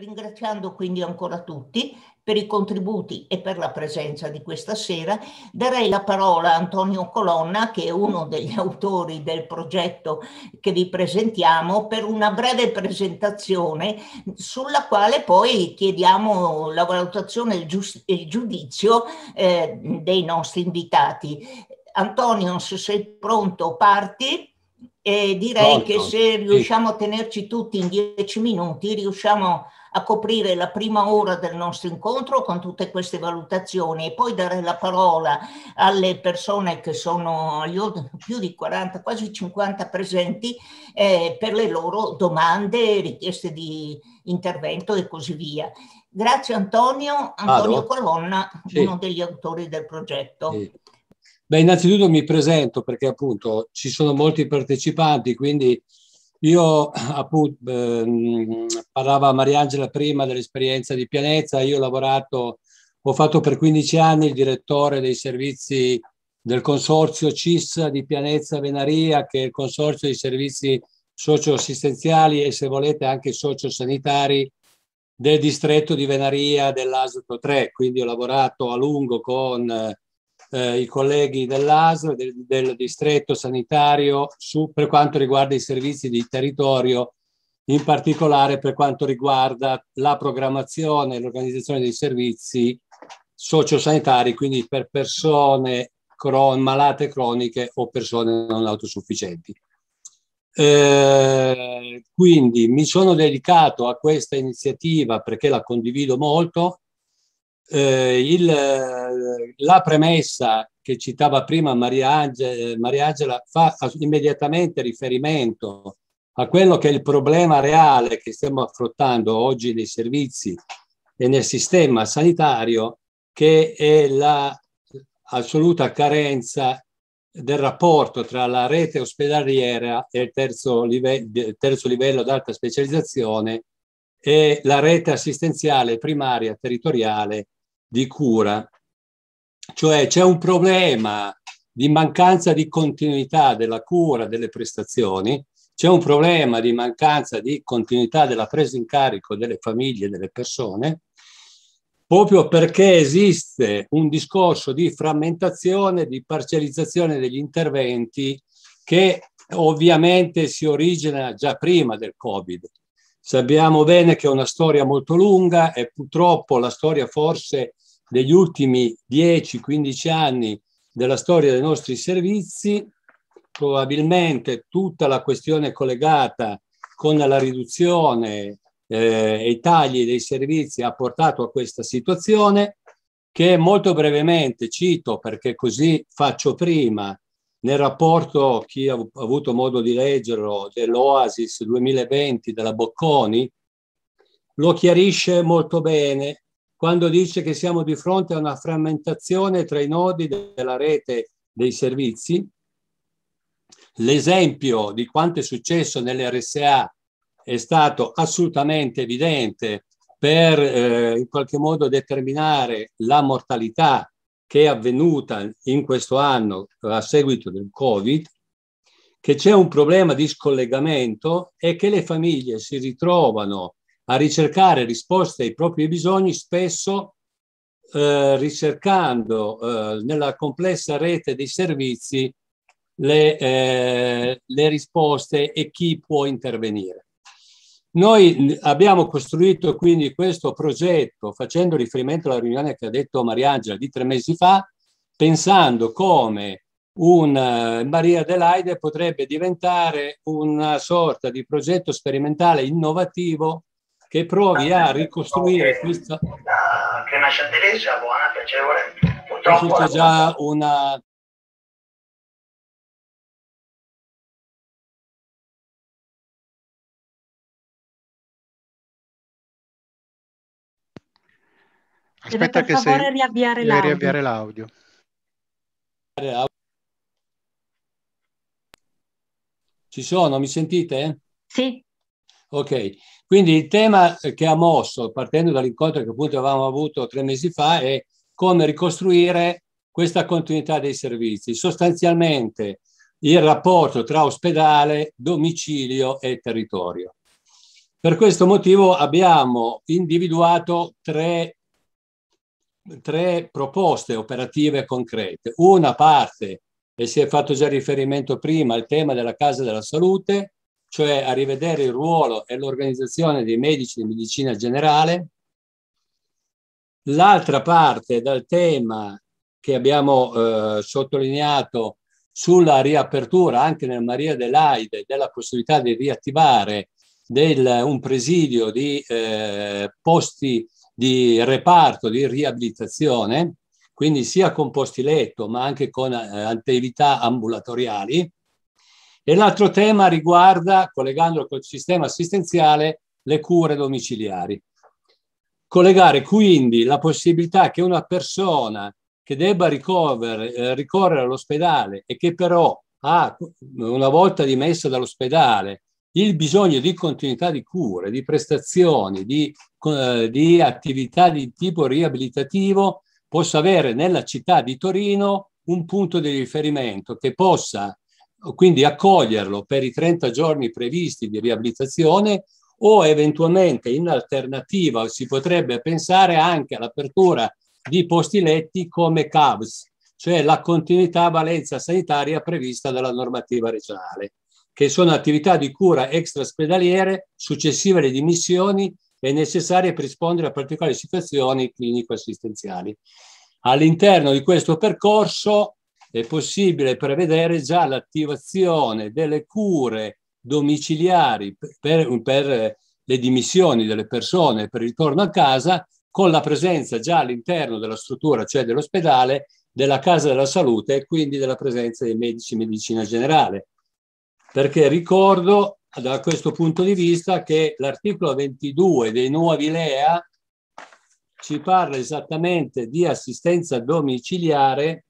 Ringraziando quindi ancora tutti per i contributi e per la presenza di questa sera, darei la parola a Antonio Colonna, che è uno degli autori del progetto che vi presentiamo, per una breve presentazione sulla quale poi chiediamo la valutazione e il giudizio eh, dei nostri invitati. Antonio, se sei pronto, parti. E direi Pronto. che se riusciamo a tenerci tutti in dieci minuti, riusciamo a coprire la prima ora del nostro incontro con tutte queste valutazioni e poi dare la parola alle persone che sono agli più di 40, quasi 50 presenti eh, per le loro domande, richieste di intervento e così via. Grazie Antonio, Antonio Vado. Colonna, sì. uno degli autori del progetto. Sì. Beh, innanzitutto mi presento perché appunto ci sono molti partecipanti, quindi io appunto ehm, parlava Mariangela prima dell'esperienza di Pianezza, io ho lavorato, ho fatto per 15 anni il direttore dei servizi del consorzio CIS di Pianezza Venaria, che è il consorzio dei servizi socio-assistenziali e se volete anche sociosanitari del distretto di Venaria dell'Asuto 3, quindi ho lavorato a lungo con eh, i colleghi dell'ASL, del, del, distretto sanitario, su, per quanto riguarda i servizi di territorio, in particolare per quanto riguarda la programmazione e l'organizzazione dei servizi sociosanitari, quindi per persone cron- malate croniche o persone non autosufficienti. Eh, quindi mi sono dedicato a questa iniziativa perché la condivido molto, eh, il, la premessa che citava prima Maria eh, Angela fa immediatamente riferimento a quello che è il problema reale che stiamo affrontando oggi nei servizi e nel sistema sanitario, che è l'assoluta la carenza del rapporto tra la rete ospedaliera e il terzo, live terzo livello d'alta specializzazione e la rete assistenziale primaria territoriale di cura. Cioè c'è un problema di mancanza di continuità della cura delle prestazioni, c'è un problema di mancanza di continuità della presa in carico delle famiglie e delle persone, proprio perché esiste un discorso di frammentazione, di parcializzazione degli interventi che ovviamente si origina già prima del Covid. Sappiamo bene che è una storia molto lunga e purtroppo la storia forse degli ultimi 10-15 anni della storia dei nostri servizi, probabilmente tutta la questione collegata con la riduzione eh, e i tagli dei servizi ha portato a questa situazione che molto brevemente cito perché così faccio prima nel rapporto, chi ha avuto modo di leggerlo, dell'Oasis 2020 della Bocconi, lo chiarisce molto bene quando dice che siamo di fronte a una frammentazione tra i nodi della rete dei servizi. L'esempio di quanto è successo nell'RSA è stato assolutamente evidente per eh, in qualche modo determinare la mortalità che è avvenuta in questo anno a seguito del Covid, che c'è un problema di scollegamento e che le famiglie si ritrovano a ricercare risposte ai propri bisogni, spesso eh, ricercando eh, nella complessa rete dei servizi le, eh, le risposte e chi può intervenire. Noi abbiamo costruito quindi questo progetto facendo riferimento alla riunione che ha detto Mariangela di tre mesi fa, pensando come un eh, Maria Adelaide potrebbe diventare una sorta di progetto sperimentale innovativo che provi a ah, ah, ricostruire questa... Ah, che una chandelier buona, piacevole. Purtroppo... È già una Aspetta Deve per che favore se... riavviare l'audio. riavviare l'audio. Ci sono, mi sentite? Sì. Ok, quindi il tema che ha mosso, partendo dall'incontro che appunto avevamo avuto tre mesi fa, è come ricostruire questa continuità dei servizi, sostanzialmente il rapporto tra ospedale, domicilio e territorio. Per questo motivo abbiamo individuato tre, tre proposte operative concrete. Una parte, e si è fatto già riferimento prima, al tema della casa della salute, cioè a rivedere il ruolo e l'organizzazione dei medici di medicina generale. L'altra parte dal tema che abbiamo eh, sottolineato sulla riapertura anche nel Maria dell'Aide della possibilità di riattivare del, un presidio di eh, posti di reparto di riabilitazione, quindi sia con posti letto ma anche con eh, attività ambulatoriali. E l'altro tema riguarda, collegandolo col sistema assistenziale, le cure domiciliari. Collegare quindi la possibilità che una persona che debba ricorrere, eh, ricorrere all'ospedale e che però ha, una volta dimessa dall'ospedale, il bisogno di continuità di cure, di prestazioni, di, eh, di attività di tipo riabilitativo, possa avere nella città di Torino un punto di riferimento che possa quindi accoglierlo per i 30 giorni previsti di riabilitazione o eventualmente in alternativa si potrebbe pensare anche all'apertura di posti letti come CAVS, cioè la continuità valenza sanitaria prevista dalla normativa regionale, che sono attività di cura extraspedaliere successive alle dimissioni e necessarie per rispondere a particolari situazioni clinico-assistenziali. All'interno di questo percorso è possibile prevedere già l'attivazione delle cure domiciliari per, per eh, le dimissioni delle persone per il ritorno a casa con la presenza già all'interno della struttura, cioè dell'ospedale, della casa della salute e quindi della presenza dei medici di medicina generale. Perché ricordo da questo punto di vista che l'articolo 22 dei nuovi LEA ci parla esattamente di assistenza domiciliare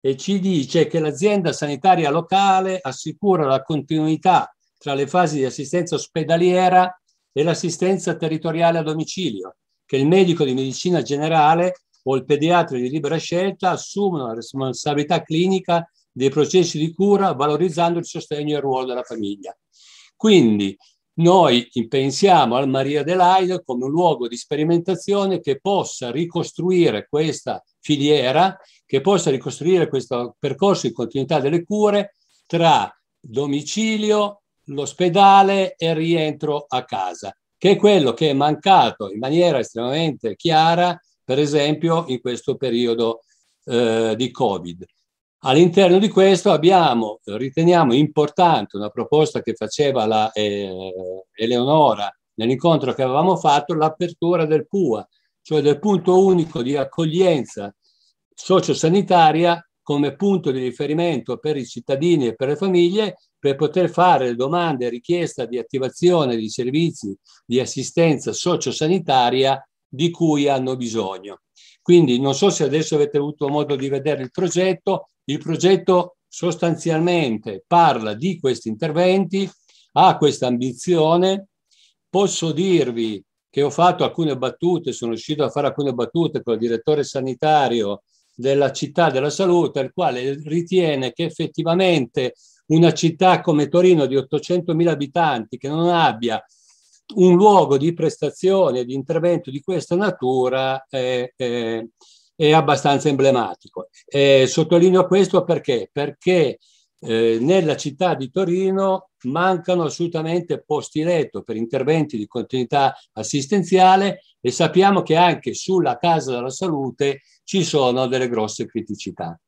e ci dice che l'azienda sanitaria locale assicura la continuità tra le fasi di assistenza ospedaliera e l'assistenza territoriale a domicilio, che il medico di medicina generale o il pediatra di libera scelta assumono la responsabilità clinica dei processi di cura valorizzando il sostegno e il ruolo della famiglia. Quindi noi pensiamo al Maria Adelaide come un luogo di sperimentazione che possa ricostruire questa filiera, che possa ricostruire questo percorso di continuità delle cure tra domicilio, l'ospedale e rientro a casa, che è quello che è mancato in maniera estremamente chiara, per esempio, in questo periodo eh, di Covid. All'interno di questo abbiamo, riteniamo importante, una proposta che faceva la, eh, Eleonora nell'incontro che avevamo fatto, l'apertura del PUA, cioè del punto unico di accoglienza sociosanitaria come punto di riferimento per i cittadini e per le famiglie per poter fare domande e richiesta di attivazione di servizi di assistenza sociosanitaria di cui hanno bisogno. Quindi non so se adesso avete avuto modo di vedere il progetto, il progetto sostanzialmente parla di questi interventi, ha questa ambizione, posso dirvi che ho fatto alcune battute, sono riuscito a fare alcune battute con il direttore sanitario della città della salute, il quale ritiene che effettivamente una città come Torino di 800.000 abitanti che non abbia un luogo di prestazione, di intervento di questa natura è, è, è abbastanza emblematico. E sottolineo questo perché? Perché eh, nella città di Torino mancano assolutamente posti letto per interventi di continuità assistenziale e sappiamo che anche sulla Casa della Salute ci sono delle grosse criticità.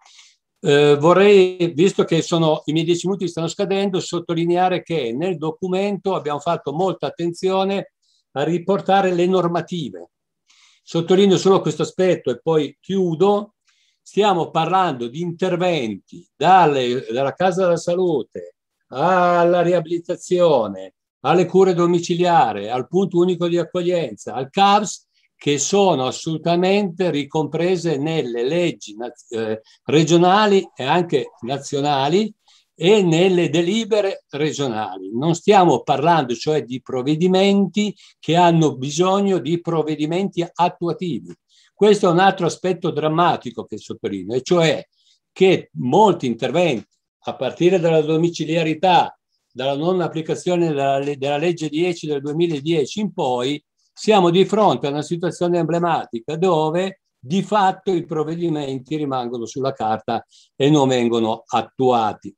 Eh, vorrei, visto che sono, i miei dieci minuti stanno scadendo, sottolineare che nel documento abbiamo fatto molta attenzione a riportare le normative. Sottolineo solo questo aspetto e poi chiudo. Stiamo parlando di interventi dalle, dalla Casa della Salute alla riabilitazione, alle cure domiciliari, al punto unico di accoglienza, al CARS, che sono assolutamente ricomprese nelle leggi eh, regionali e anche nazionali e nelle delibere regionali. Non stiamo parlando cioè di provvedimenti che hanno bisogno di provvedimenti attuativi. Questo è un altro aspetto drammatico che sottolineo, e cioè che molti interventi, a partire dalla domiciliarità, dalla non applicazione della, della legge 10 del 2010 in poi, siamo di fronte a una situazione emblematica dove di fatto i provvedimenti rimangono sulla carta e non vengono attuati.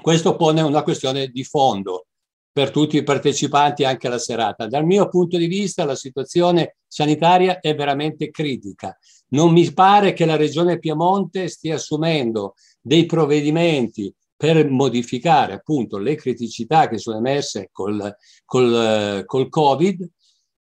Questo pone una questione di fondo per tutti i partecipanti anche alla serata. Dal mio punto di vista la situazione sanitaria è veramente critica. Non mi pare che la Regione Piemonte stia assumendo dei provvedimenti per modificare appunto le criticità che sono emerse col, col, eh, col Covid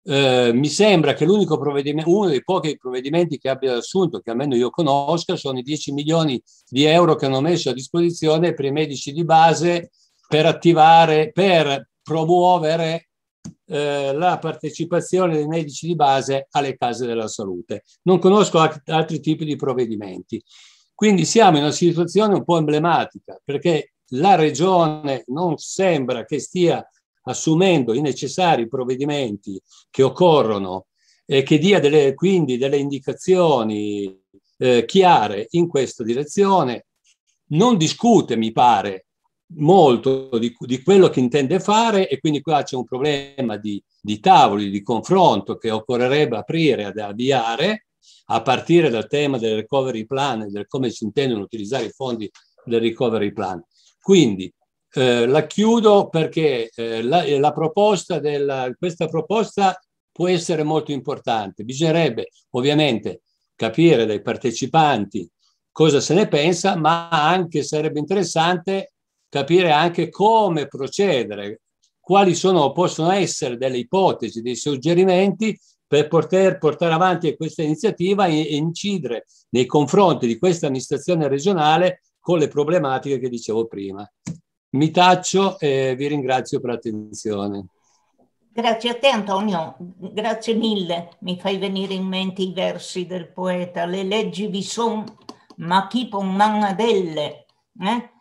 eh, mi sembra che l'unico provvedimento, uno dei pochi provvedimenti che abbia assunto, che almeno io conosca, sono i 10 milioni di euro che hanno messo a disposizione per i medici di base per attivare, per promuovere eh, la partecipazione dei medici di base alle case della salute. Non conosco altri tipi di provvedimenti. Quindi siamo in una situazione un po' emblematica perché la regione non sembra che stia assumendo i necessari provvedimenti che occorrono e che dia delle, quindi delle indicazioni eh, chiare in questa direzione. Non discute, mi pare, molto di, di, quello che intende fare e quindi qua c'è un problema di, di, tavoli, di confronto che occorrerebbe aprire, ad avviare, a partire dal tema del recovery plan e del come si intendono utilizzare i fondi del recovery plan. Quindi eh, la chiudo perché eh, la, eh, la proposta della, questa proposta può essere molto importante. Bisognerebbe ovviamente capire dai partecipanti cosa se ne pensa, ma anche sarebbe interessante capire anche come procedere, quali sono, possono essere delle ipotesi, dei suggerimenti per poter portare avanti questa iniziativa e incidere nei confronti di questa amministrazione regionale con le problematiche che dicevo prima. Mi taccio e vi ringrazio per l'attenzione. Grazie a te Antonio, grazie mille. Mi fai venire in mente i versi del poeta. Le leggi vi sono, ma chi può man ad elle? Eh?